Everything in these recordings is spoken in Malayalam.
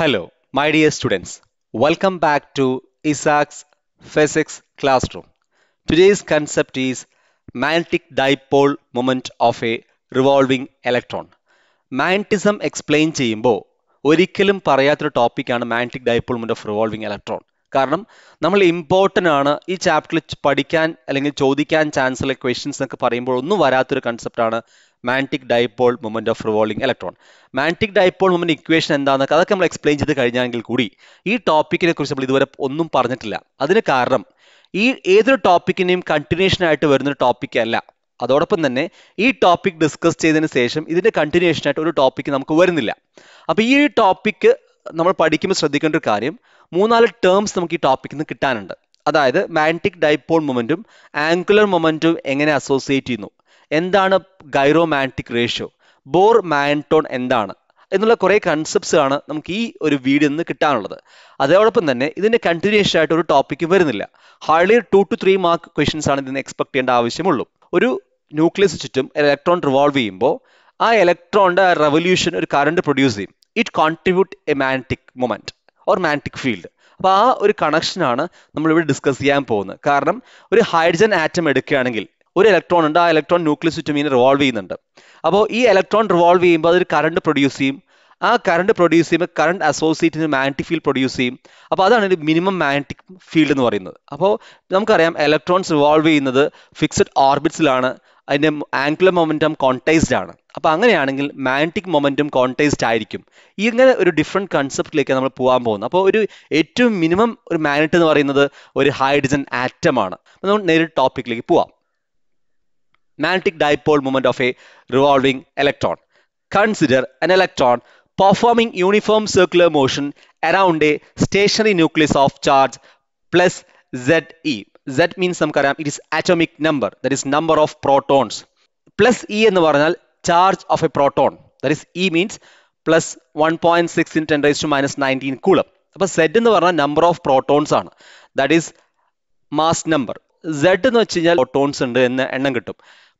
Hello, my dear students. Welcome back to Isaac's Physics classroom. Today's concept is magnetic dipole moment of a revolving electron. Magnetism explain ചെയ്യുമ്പോൾ ഒരിക്കലും പറയാത്തൊരു ടോപ്പിക്കാണ് magnetic dipole moment of revolving electron കാരണം നമ്മൾ ഇമ്പോർട്ടൻ്റ് ആണ് ഈ ചാപ്റ്ററിൽ പഠിക്കാൻ അല്ലെങ്കിൽ ചോദിക്കാൻ ചാൻസ് ഉള്ള ക്വസ്റ്റ്യൻസ് എന്നൊക്കെ പറയുമ്പോൾ ഒന്നും വരാത്തൊരു കൺസെപ്റ്റാണ് magnetic dipole moment of revolving electron magnetic dipole moment equation എന്താണെന്നൊക്കെ അതൊക്കെ നമ്മൾ എക്സ്പ്ലെയിൻ ചെയ്ത് കഴിഞ്ഞാണെങ്കിൽ കൂടി ഈ ടോപ്പിക്കിനെ കുറിച്ച് നമ്മൾ ഇതുവരെ ഒന്നും പറഞ്ഞിട്ടില്ല അതിന് കാരണം ഈ ഏതൊരു ടോപ്പിക്കിനെയും കണ്ടിന്യൂഷൻ ആയിട്ട് വരുന്ന ടോപ്പിക് അല്ല അതോടൊപ്പം തന്നെ ഈ ടോപ്പിക് ഡിസ്കസ് ചെയ്തതിന് ശേഷം ഇതിന്റെ കണ്ടിന്യൂഷൻ ആയിട്ട് ഒരു ടോപ്പിക് നമുക്ക് വരുന്നില്ല അപ്പോൾ ഈ ടോപ്പിക്ക് നമ്മൾ പഠിക്കുമ്പോൾ ശ്രദ്ധിക്കേണ്ട ഒരു കാര്യം മൂന്നാല് ടേംസ് നമുക്ക് ഈ ടോപ്പിക്കിൽ നിന്ന് കിട്ടാനുണ്ട് അതായത് മാൻറ്റിക് ഡൈപോൾ മൊമെന്റും ആംഗുലർ മൊമെന്റും എങ്ങനെ അസോസിയേറ്റ് ചെയ്യുന്നു എന്താണ് ഗൈറോമാൻറ്റിക് റേഷ്യോ ബോർ മാൻടോൺ എന്താണ് എന്നുള്ള കുറേ കൺസെപ്റ്റ്സ് ആണ് നമുക്ക് ഈ ഒരു വീഡിയോ നിന്ന് കിട്ടാനുള്ളത് അതോടൊപ്പം തന്നെ ഇതിന്റെ കണ്ടിന്യൂഷൻ ആയിട്ട് ഒരു ടോപ്പിക്ക് വരുന്നില്ല hardly two two three mark questions ആണ് ഇതിന് എക്സ്പെക്ട് ചെയ്യേണ്ട ആവശ്യമുള്ളൂ ഒരു ന്യൂക്ലിയസ് ചുറ്റും ഇലക്ട്രോൺ റിവോൾവ് ചെയ്യുമ്പോൾ ആ ഇലക്ട്രോണിന്റെ റെവല്യൂഷൻ ഒരു കറണ്ട് പ്രൊഡ്യൂസ് ചെയ്യും it contribute a magnetic moment or magnetic field അപ്പോൾ ആ ഒരു കണക്ഷനാണ് നമ്മളിവിടെ ഡിസ്കസ് ചെയ്യാൻ പോകുന്നത് കാരണം ഒരു ഹൈഡ്രജൻ ആറ്റം എടുക്കുകയാണെങ്കിൽ ഒരു ഇലക്ട്രോൺ ഉണ്ട് ആ ഇലക്ട്രോൺ ന്യൂക്ലിയസ് ചുറ്റും ഇങ്ങനെ റിവോൾവ് ചെയ്യുന്നുണ്ട് അപ്പോൾ ഈ ഇലക്ട്രോൺ റിവോൾവ് ചെയ്യുമ്പോൾ അതൊരു കറണ്ട് പ്രൊഡ്യൂസ് ചെയ്യും ആ കറണ്ട് പ്രൊഡ്യൂസ് ചെയ്യുമ്പോൾ കറണ്ട് അസോസിയേറ്റിന് മാഗ്നറ്റിക് ഫീൽഡ് പ്രൊഡ്യൂസ് ചെയ്യും അപ്പോൾ അതാണ് ഒരു മിനിമം മാഗ്നറ്റിക് ഫീൽഡ് എന്ന് പറയുന്നത് അപ്പോൾ നമുക്കറിയാം ഇലക്ട്രോൺസ് റിവോൾവ് ചെയ്യുന്നത് ഫിക്സഡ് ഓർബിറ്റ്സിലാണ് അതിൻ്റെ ആംഗുലർ മൊമെൻറ്റം കോൺടൈസ്ഡ് ആണ് അപ്പോൾ അങ്ങനെയാണെങ്കിൽ മാഗ്നറ്റിക് മൊമെൻറ്റം കോൺടൈസ്ഡ് ആയിരിക്കും ഇങ്ങനെ ഒരു ഡിഫറെൻറ്റ് കൺസെപ്റ്റിലേക്ക് നമ്മൾ പോകാൻ പോകുന്നത് അപ്പോൾ ഒരു ഏറ്റവും മിനിമം ഒരു മാഗ്നറ്റ് എന്ന് പറയുന്നത് ഒരു ഹൈഡ്രജൻ ആറ്റമാണ് അപ്പോൾ നമ്മൾ നേരിട്ട് ടോപ്പിക്കിലേക്ക് പോവാം magnetic dipole moment of a revolving electron. Consider an electron performing uniform circular motion around a stationary nucleus of charge plus ZE. Z means നമുക്കറിയാം it is atomic number that is number of protons plus E എന്ന് പറഞ്ഞാൽ charge of a proton that is E means plus 1.6 in 10 raised to minus 19 coulomb അപ്പോൾ Z എന്ന് പറഞ്ഞാൽ number of protons ആണ് that is mass number Z എന്ന് the കഴിഞ്ഞാൽ protons ഉണ്ട് എന്ന് എണ്ണം കിട്ടും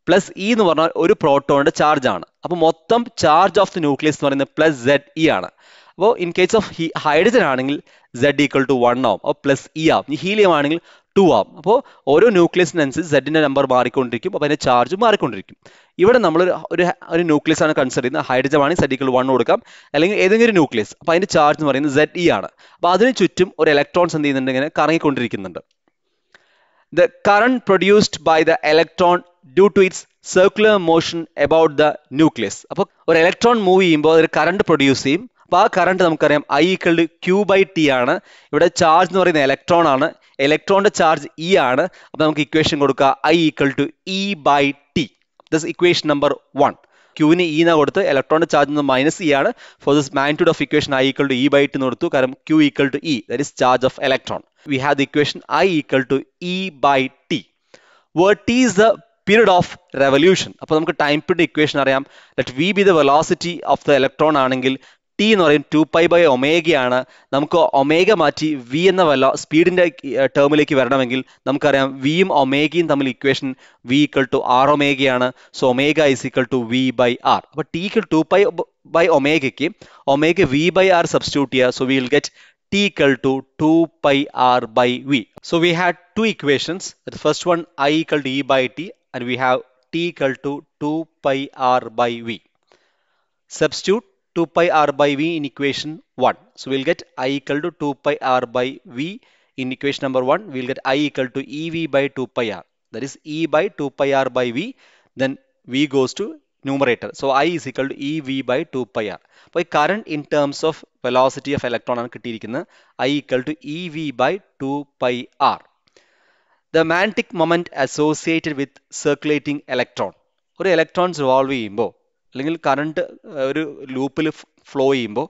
പ്ലസ് ഇ e എന്ന് പറഞ്ഞാൽ ഒരു പ്രോട്ടോണിന്റെ ചാർജ് ആണ് അപ്പോൾ മൊത്തം ചാർജ് ഓഫ് ദി ന്യൂക്ലിയസ് എന്ന് പറയുന്നത് പ്ലസ് സെഡ് ഇ ആണ് അപ്പോൾ ഇൻ കേസ് ഓഫ് ഹൈഡ്രജൻ ആണെങ്കിൽ സെഡ് ഈക്വൽ ടു വൺ ആവും അപ്പോൾ പ്ലസ് ഇ e ആവും ഹീലിയം ആണെങ്കിൽ ടു ആവും അപ്പോൾ ഓരോ ന്യൂക്ലിയസിനനുസരിച്ച് സെഡിന്റെ നമ്പർ മാറിക്കൊണ്ടിരിക്കും അപ്പോൾ അതിന്റെ ചാർജ് മാറിക്കൊണ്ടിരിക്കും ഇവിടെ നമ്മൾ ഒരു ഒരു ന്യൂക്ലിയസ് ആണ് കൺസിഡർ ചെയ്യുന്നത് ഹൈഡ്രജൻ ആണെങ്കിൽ സെഡ് ഈക്വൽ വൺ കൊടുക്കാം അല്ലെങ്കിൽ ഏതെങ്കിലും ന്യൂക്ലിയസ് അപ്പോൾ അതിന്റെ ചാർജ് എന്ന് പറയുന്നത് സെഡ് ഇ e ആണ് അപ്പോൾ അതിന് ചുറ്റും ഒരു ഇലക്ട്രോൺസ് എന്ത് ചെയ്യുന്നുണ്ട് ഇങ്ങനെ കറങ്ങിക്കൊണ്ടിരിക്കുന്നുണ്ട് the current produced by the electron due to its circular motion about the nucleus അപ്പോൾ ഒരു ഇലക്ട്രോൺ മൂവ് ചെയ്യുമ്പോൾ ഒരു കറണ്ട് പ്രൊഡ്യൂസ് ചെയ്യും അപ്പോൾ ആ കറണ്ട് നമുക്കറിയാം I equal to q by t ആണ് ഇവിടെ ചാർജ് എന്ന് പറയുന്ന ഇലക്ട്രോൺ ആണ് ഇലക്ട്രോണിന്റെ ചാർജ് ഇ ആണ് അപ്പോൾ നമുക്ക് ഇക്വേഷൻ കൊടുക്കുക I equal to e by t this equation number one ക്യൂവിന് ഇ എന്നാ കൊടുത്ത് ഇലക്ട്രോണിന്റെ ചാർജ് നിന്ന് മൈനസ് ഇ ആണ് for this magnitude of equation I equal to e by t എന്ന് കൊടുത്തു കാരണം q equal to e that is charge of electron we have the equation i equal to e by t where t is the period of revolution അപ്പോൾ നമുക്ക് ടൈം പീരീഡ് ഇക്വേഷൻ അറിയാം let v be the velocity of the electron ആണെങ്കിൽ ടി എന്ന് പറയും ടു പൈ ബൈ ഒമേഗയാണ് നമുക്ക് ഒമേഗ മാറ്റി വി എന്ന വല്ല സ്പീഡിൻ്റെ ടേമിലേക്ക് വരണമെങ്കിൽ നമുക്കറിയാം വിയും ഒമേഗയും തമ്മിൽ equation v equal to r ഒമേഗയാണ് so omega is equal to v by r അപ്പോൾ ടിക്ക് ടു പൈ ബൈ ഒമേഗയ്ക്ക് omega v by r substitute ചെയ്യുക so we will get t equal to 2 pi r by v. So we had two equations. The first one i equal to e by t and we have t equal to 2 pi r by v. Substitute 2 pi r by v in equation 1. So we'll get i equal to 2 pi r by v in equation number 1. We'll get i equal to ev by 2 pi r. That is e by 2 pi r by v. Then v goes to numerator so I is equal e EV by two pi r അപ്പോൾ ഈ current in terms of velocity of electron ആണ് കിട്ടിയിരിക്കുന്നത് I equal to e v by two pi r the magnetic moment associated with circulating electron ഒരു ഇലക്ട്രോൺ റിവോൾവ് ചെയ്യുമ്പോൾ അല്ലെങ്കിൽ കറണ്ട് ഒരു ലൂപ്പിൽ ഫ്ലോ ചെയ്യുമ്പോൾ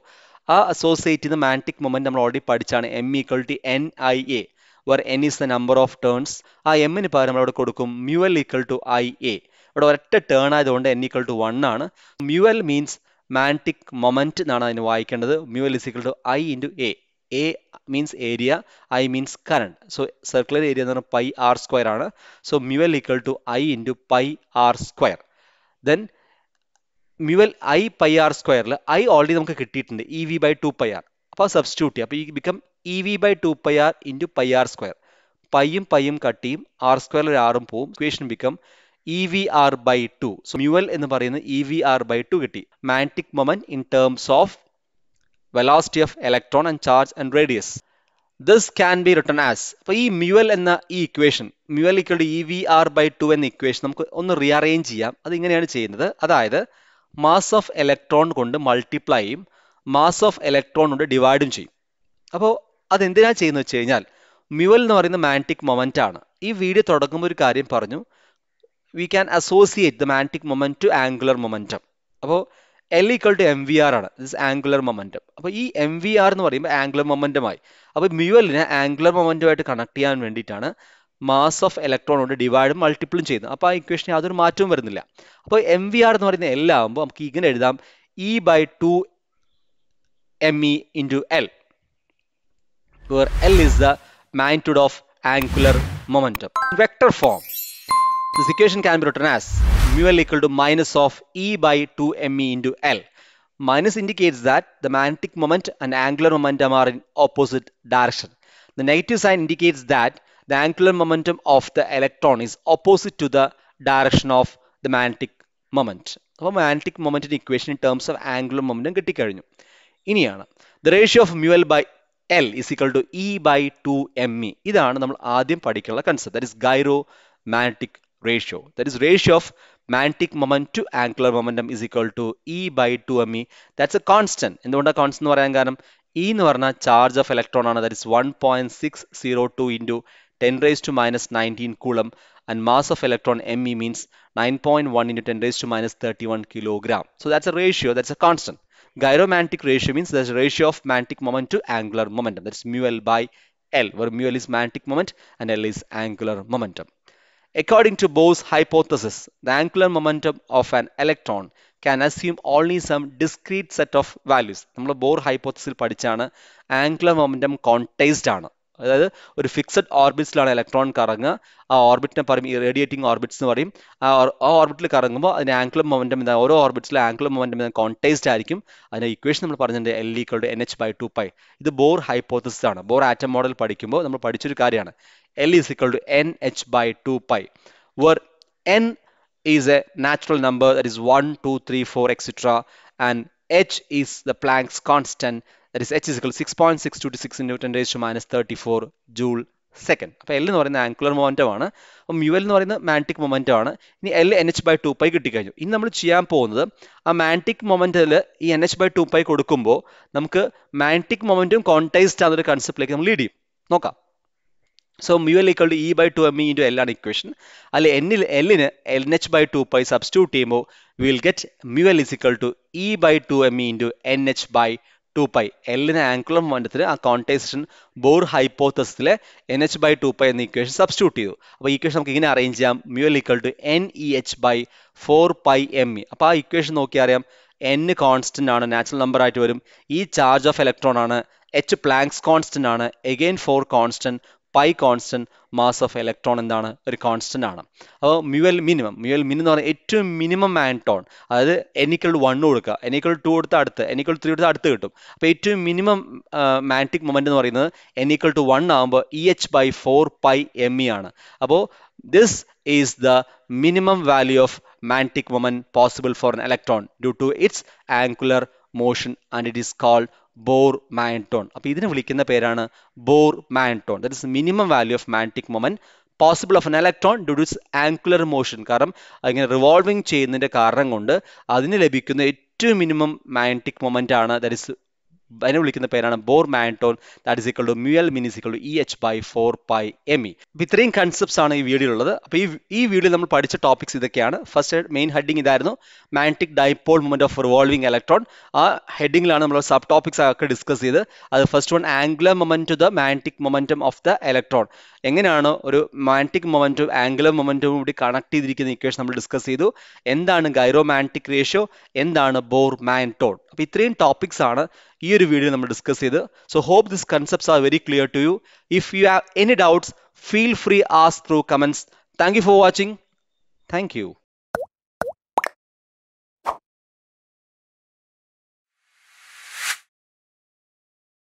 ആ അസോസിയേറ്റ് ചെയ്യുന്ന മാഗ്നറ്റിക് മൊമെൻറ്റ് നമ്മൾ ഓൾറെഡി പഠിച്ചാണ് M equal to N I A where N is the number of turns ആ എമ്മിന് പകരം നമ്മൾ അവിടെ കൊടുക്കും mu l equal to I A ഇവിടെ ഒരൊറ്റ ടേൺ ആയതുകൊണ്ട് എൻ ഈക്വൽ ടു വൺ ആണ് മ്യു മീൻസ് മാൻറ്റിക് മൊമെൻറ്റ് എന്നാണ് അതിന് വായിക്കേണ്ടത് mu is equal to I into A A means area I means current so circular area എന്ന് പറഞ്ഞാൽ പൈ ആർ സ്ക്വയർ ആണ് so mu l equal to I into pi r square then mu l I pi r സ്ക്വയറിൽ ഐ ഓൾറെഡി നമുക്ക് കിട്ടിയിട്ടുണ്ട് e v by two pi r അപ്പോൾ സബ്സ്റ്റിറ്റ്യൂട്ട് ചെയ്യുക അപ്പോൾ ഈ become e v by two pi r into pi r square പയ്യും പയ്യും കട്ടിയും ആർ സ്ക്വയറിൽ ഒരു ആറും പോവും equation become e v r by two so mu l എന്ന് പറയുന്ന e v r by two കിട്ടി magnetic moment in terms of velocity of electron and charge and radius this can be written as അപ്പോൾ ഈ മ്യൂവൽ എന്ന ഈ equation mu l equal e v r by two എന്ന ഇക്വേഷൻ നമുക്ക് ഒന്ന് റീഅറേഞ്ച് ചെയ്യാം അത് ഇങ്ങനെയാണ് ചെയ്യുന്നത് അതായത് മാസ് ഓഫ് ഇലക്ട്രോൺ കൊണ്ട് മൾട്ടിപ്ലൈ ചെയ്യും മാസ് ഓഫ് ഇലക്ട്രോൺ കൊണ്ട് ഡിവൈഡും ചെയ്യും അപ്പോൾ അതെന്തിനാണ് ചെയ്യുന്നത് വെച്ച് കഴിഞ്ഞാൽ മ്യൂവൽ എന്ന് പറയുന്ന മാഗ്നറ്റിക് മൊമെൻ്റ് ആണ് ഈ വീഡിയോ തുടങ്ങുമ്പോൾ ഒരു കാര്യം പറഞ്ഞു we can associate the magnetic moment to angular momentum അപ്പോൾ L equal to m v r ആണ് ദിസ് ആംഗുലർ മൊമെൻറ്റം അപ്പോൾ ഈ എം വി ആർ എന്ന് പറയുമ്പോൾ ആംഗുലർ മൊമെൻറ്റുമായി അപ്പോൾ മ്യൂവലിനെ ആംഗുലർ മൊമെൻറ്റുമായിട്ട് കണക്ട് ചെയ്യാൻ വേണ്ടിയിട്ടാണ് മാസ് ഓഫ് ഇലക്ട്രോൺ കൊണ്ട് ഡിവൈഡും മൾട്ടിപ്പിളും ചെയ്യുന്നത് അപ്പോൾ ആ ഇക്വേഷന് യാതൊരു മാറ്റവും വരുന്നില്ല അപ്പോൾ എം വി ആർ എന്ന് പറയുന്ന എൽ ആകുമ്പോൾ നമുക്ക് ഇങ്ങനെ എഴുതാം e by two m e into L where L is the magnitude of angular momentum. In vector This equation can be written as mu L equal to minus of E by 2 ME into L. Minus indicates that the magnetic moment and angular momentum are in opposite direction. The negative sign indicates that the angular momentum of the electron is opposite to the direction of the magnetic moment. അപ്പോൾ മാഗ്നറ്റിക് മൊമെൻറ്റിൻ്റെ equation in terms of angular മൊമെൻറ്റും കിട്ടിക്കഴിഞ്ഞു ഇനിയാണ് the ratio of mu by L is equal to e by two m e ഇതാണ് നമ്മൾ ആദ്യം പഠിക്കാനുള്ള concept That is gyromagnetic ratio that is ratio of magnetic moment to angular momentum is equal to e by 2 me that's a constant And the one constant varayangaram e in charge of electron on that is 1.602 into 10 raised to minus 19 coulomb and mass of electron me means 9.1 into 10 raised to minus 31 kilogram so that's a ratio that's a constant Gyromagnetic ratio means there's a ratio of magnetic moment to angular momentum that's mu l by l where mu l is magnetic moment and l is angular momentum According to Bohr's hypothesis, the angular momentum of an electron can assume only some discrete set of values നമ്മൾ ബോർ ഹൈപ്പോത്തസിൽ പഠിച്ചാണ് ആംഗുലർ മൊമെൻറ്റം കോൺടൈസ്ഡ് ആണ് അതായത് ഒരു ഫിക്സഡ് ഓർബിറ്റിലാണ് ഇലക്ട്രോൺ കറങ്ങുക ആ ഓർബിറ്റിനെ പറയും റേഡിയേറ്റിംഗ് ഓർബിറ്റ്സ് എന്ന് പറയും ആ ഓർബിറ്റിൽ കറങ്ങുമ്പോൾ അതിന് ആംഗുലർ മൊമെൻറ്റം എന്താ ഓരോ ഓർബിറ്റിലും ആംഗുലർ മൊമെൻറ്റം എന്താ കോൺടൈസ്ഡ് ആയിരിക്കും അതിൻ്റെ ഇക്വേഷൻ നമ്മൾ പറഞ്ഞിട്ടുണ്ട് L equal to n h by two pi ഇത് ബോർ ഹൈപ്പോത്തസിസ് ആണ് ബോർ ആറ്റം മോഡൽ പഠിക്കുമ്പോൾ നമ്മൾ പഠിച്ചൊരു കാര്യമാണ് L is equal to nh by 2 pi, where n is a natural number that is 1, 2, 3, 4, etc. And h is the Planck's constant that is h is equal to 6.626 into 10 raised to minus 34 joule second അപ്പോൾ എൽ എന്ന് പറയുന്ന ആംഗുലർ മൊമെൻറ്റമാണ് അപ്പം മ്യു എൽ എന്ന് പറയുന്നത് മാൻറ്റിക് മൊമെൻറ്റം ആണ് ഇനി L n h by two pi കിട്ടിക്കഴിഞ്ഞു ഇനി നമ്മൾ ചെയ്യാൻ പോകുന്നത് ആ മാൻറ്റിക് മൊമെൻറ്റിൽ ഈ n h by two pi കൊടുക്കുമ്പോൾ നമുക്ക് മാൻറ്റിക് മൊമെൻറ്റും കോൺടൈസ്ഡ് ആണെന്നൊരു കൺസെപ്റ്റിലേക്ക് നമ്മൾ ലീഡ് ചെയ്യും നോക്കാം so mu L equal to e by two m e into L ആണ് ഇക്വേഷൻ അല്ലെ എന്നിൽ എല്ലിന് L h by two pi substitute ചെയ്യുമ്പോൾ will get mu L is equal to e by two m e into n h by two pi എല്ലിന് ആങ്കുലർ മണ്ഡത്തിന് ആ കോൺടേസ്റ്റൻ ബോർ ഹൈപ്പോത്തസിലെ n h by two pi എന്ന ഇക്വേഷൻ സബ്സ്റ്റിറ്റ്യൂട്ട് ചെയ്തു അപ്പോൾ ഇക്വേഷൻ നമുക്ക് ഇങ്ങനെ അറേഞ്ച് ചെയ്യാം L equal to n e h by four pi m e അപ്പോൾ ആ ഇക്വേഷൻ നോക്കി അറിയാം എൻ കോൺസ്റ്റൻ്റ് ആണ് നാച്ചുറൽ നമ്പർ ആയിട്ട് വരും ഈ ചാർജ് ഓഫ് ഇലക്ട്രോൺ ആണ് എച്ച് പ്ലാങ്ക്സ് കോൺസ്റ്റൻ്റ് ആണ് again four constant pi constant mass of electron എന്താണ് ഒരു കോൺസ്റ്റൻ്റ് ആണ് അപ്പോൾ മ്യൂവൽ മിനിമം മ്യൂവൽ മിനിമം എന്ന് പറഞ്ഞാൽ ഏറ്റവും മിനിമം ആൻറ്റോൺ അതായത് എനിക്കൾ വൺ കൊടുക്കുക എനിക്കൾ ടു കൊടുത്ത് അടുത്ത് എനിക്കൾ ത്രീ കൊടുത്ത് അടുത്ത് കിട്ടും അപ്പോൾ ഏറ്റവും മിനിമം മാഗ്നറ്റിക് മൊമെൻ്റ് എന്ന് പറയുന്നത് എനിക്കൾ ടു വൺ ആകുമ്പോൾ e h by four pi m e ആണ് അപ്പോൾ this is the minimum value of magnetic moment possible for an electron due to its angular motion and it is called Bohr magneton അപ്പോൾ ഇതിനെ വിളിക്കുന്ന പേരാണ് Bohr magneton that is minimum value of magnetic moment possible of an electron due to angular motion കാരണം അതിങ്ങനെ റിവോൾവിങ് ചെയ്യുന്നതിൻ്റെ കാരണം കൊണ്ട് അതിന് ലഭിക്കുന്ന ഏറ്റവും മിനിമം മാൻറ്റിക് മൊമെൻ്റ് ആണ് ദറ്റ് ഇസ് അതിനെ വിളിക്കുന്ന പേരാണ് Bohr magneton that is equal to mu L min to e h by four pi m e അപ്പോൾ ഇത്രയും കൺസെപ്റ്റ്സ് ആണ് ഈ വീഡിയോ ഉള്ളത് അപ്പോൾ ഈ ഈ വീഡിയോ നമ്മൾ പഠിച്ച ടോപ്പിക്സ് ഇതൊക്കെയാണ് ഫസ്റ്റ് മെയിൻ ഹെഡിങ് ഇതായിരുന്നു magnetic dipole movement of revolving electron ആ ഹെഡിങ്ങിലാണ് നമ്മൾ സബ് ടോപ്പിക്സ് ഒക്കെ ഡിസ്കസ് ചെയ്ത് അത് first one angular moment to the magnetic momentum of the electron എങ്ങനെയാണ് ഒരു മാഗ്നറ്റിക് മൊമെൻറ്റും ആംഗുലർ മൊമെൻറ്റും കൂടി കണക്ട് ചെയ്തിരിക്കുന്ന ഇക്വേഷൻ നമ്മൾ ഡിസ്കസ് ചെയ്തു എന്താണ് ഗൈറോമാൻറ്റിക് റേഷ്യോ എന്താണ് ബോർ മാൻടോൺ അപ്പോൾ ഇത്രയും ടോപ്പിക്സ് ആണ് ഈ ഒരു വീഡിയോ നമ്മൾ ഡിസ്കസ് ചെയ്ത് so hope this concepts are very clear to you if you have any doubts feel free ask through comments thank you for watching thank U